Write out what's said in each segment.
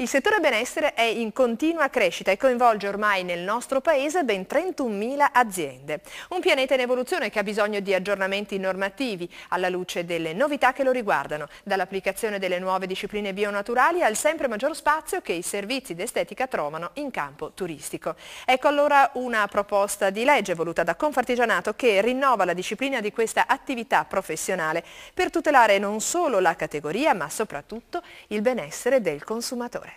Il settore benessere è in continua crescita e coinvolge ormai nel nostro paese ben 31.000 aziende. Un pianeta in evoluzione che ha bisogno di aggiornamenti normativi alla luce delle novità che lo riguardano, dall'applicazione delle nuove discipline bionaturali al sempre maggior spazio che i servizi d'estetica trovano in campo turistico. Ecco allora una proposta di legge voluta da Confartigianato che rinnova la disciplina di questa attività professionale per tutelare non solo la categoria ma soprattutto il benessere del consumatore.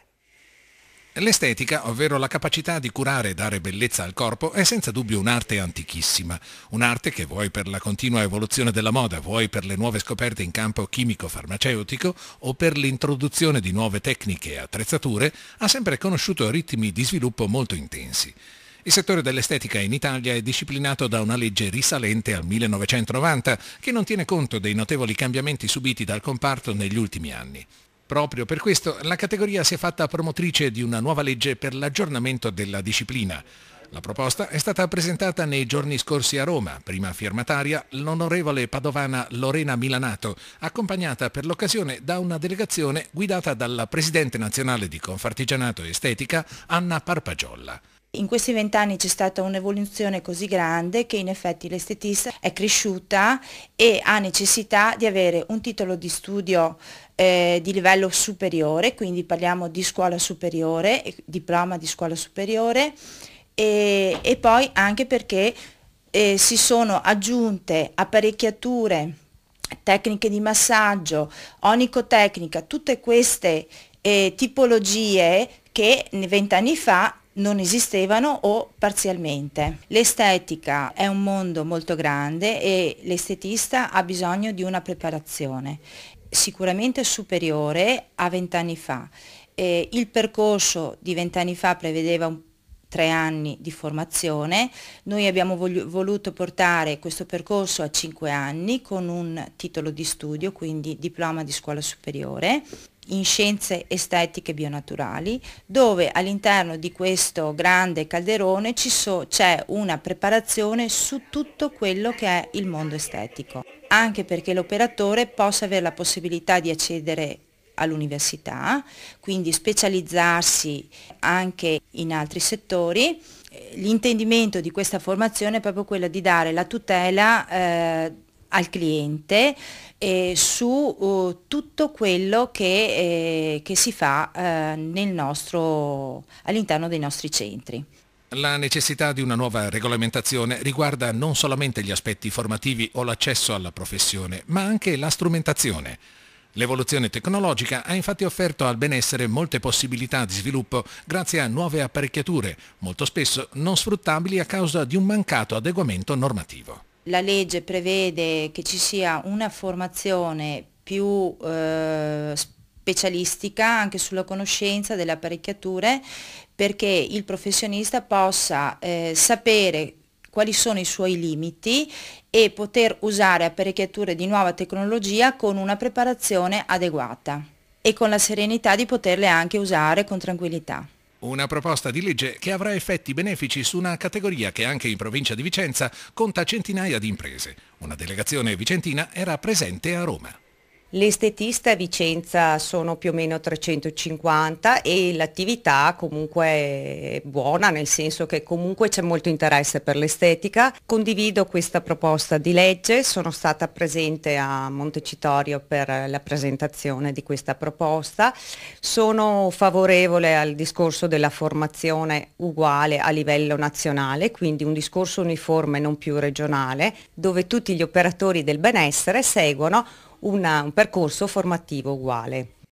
L'estetica, ovvero la capacità di curare e dare bellezza al corpo, è senza dubbio un'arte antichissima, un'arte che vuoi per la continua evoluzione della moda, vuoi per le nuove scoperte in campo chimico-farmaceutico o per l'introduzione di nuove tecniche e attrezzature, ha sempre conosciuto ritmi di sviluppo molto intensi. Il settore dell'estetica in Italia è disciplinato da una legge risalente al 1990 che non tiene conto dei notevoli cambiamenti subiti dal comparto negli ultimi anni. Proprio per questo la categoria si è fatta promotrice di una nuova legge per l'aggiornamento della disciplina. La proposta è stata presentata nei giorni scorsi a Roma, prima firmataria l'onorevole padovana Lorena Milanato, accompagnata per l'occasione da una delegazione guidata dalla Presidente nazionale di Confartigianato Estetica Anna Parpagiolla. In questi vent'anni c'è stata un'evoluzione così grande che in effetti l'estetista è cresciuta e ha necessità di avere un titolo di studio eh, di livello superiore, quindi parliamo di scuola superiore, diploma di scuola superiore e, e poi anche perché eh, si sono aggiunte apparecchiature, tecniche di massaggio, onicotecnica, tutte queste eh, tipologie che vent'anni fa non esistevano o parzialmente. L'estetica è un mondo molto grande e l'estetista ha bisogno di una preparazione sicuramente superiore a vent'anni fa. Eh, il percorso di vent'anni fa prevedeva un tre anni di formazione. Noi abbiamo voluto portare questo percorso a cinque anni con un titolo di studio, quindi diploma di scuola superiore in scienze estetiche bionaturali, dove all'interno di questo grande calderone so, c'è una preparazione su tutto quello che è il mondo estetico, anche perché l'operatore possa avere la possibilità di accedere all'università, quindi specializzarsi anche in altri settori. L'intendimento di questa formazione è proprio quello di dare la tutela eh, al cliente eh, su uh, tutto quello che, eh, che si fa eh, nostro, all'interno dei nostri centri. La necessità di una nuova regolamentazione riguarda non solamente gli aspetti formativi o l'accesso alla professione, ma anche la strumentazione. L'evoluzione tecnologica ha infatti offerto al benessere molte possibilità di sviluppo grazie a nuove apparecchiature, molto spesso non sfruttabili a causa di un mancato adeguamento normativo. La legge prevede che ci sia una formazione più eh, specialistica anche sulla conoscenza delle apparecchiature perché il professionista possa eh, sapere quali sono i suoi limiti e poter usare apparecchiature di nuova tecnologia con una preparazione adeguata e con la serenità di poterle anche usare con tranquillità. Una proposta di legge che avrà effetti benefici su una categoria che anche in provincia di Vicenza conta centinaia di imprese. Una delegazione vicentina era presente a Roma. L'estetista a Vicenza sono più o meno 350 e l'attività comunque è buona, nel senso che comunque c'è molto interesse per l'estetica. Condivido questa proposta di legge, sono stata presente a Montecitorio per la presentazione di questa proposta. Sono favorevole al discorso della formazione uguale a livello nazionale, quindi un discorso uniforme non più regionale, dove tutti gli operatori del benessere seguono una, un percorso formativo uguale.